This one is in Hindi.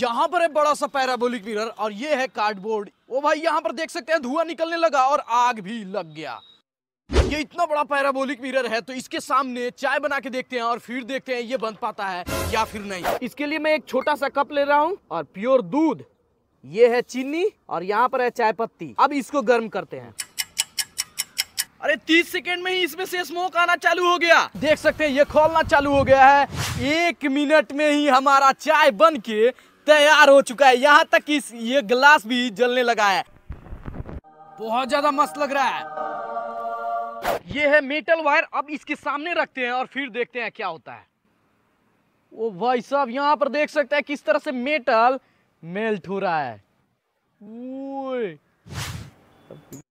यहाँ पर है बड़ा सा पैराबोलिक मिरर और ये है कार्डबोर्ड वो भाई यहाँ पर देख सकते हैं धुआं निकलने लगा और आग भी लग गया ये इतना बड़ा पैराबोलिक मिरर है तो इसके सामने चाय बना के देखते हैं और फिर देखते हैं ये बन पाता है या फिर नहीं इसके लिए मैं एक छोटा सा कप ले रहा हूँ और प्योर दूध ये है चीनी और यहाँ पर है चाय पत्ती अब इसको गर्म करते हैं अरे 30 सेकेंड में ही इसमें से स्मोक आना चालू हो गया देख सकते हैं ये खोलना चालू हो गया है एक मिनट में ही हमारा चाय बन के तैयार हो चुका है यहाँ तक कि ये गिलास भी जलने लगा है बहुत ज्यादा मस्त लग रहा है ये है मेटल वायर अब इसके सामने रखते हैं और फिर देखते हैं क्या होता है ओ भाई साहब यहाँ पर देख सकते हैं किस तरह से मेटल मेल्ट हो रहा है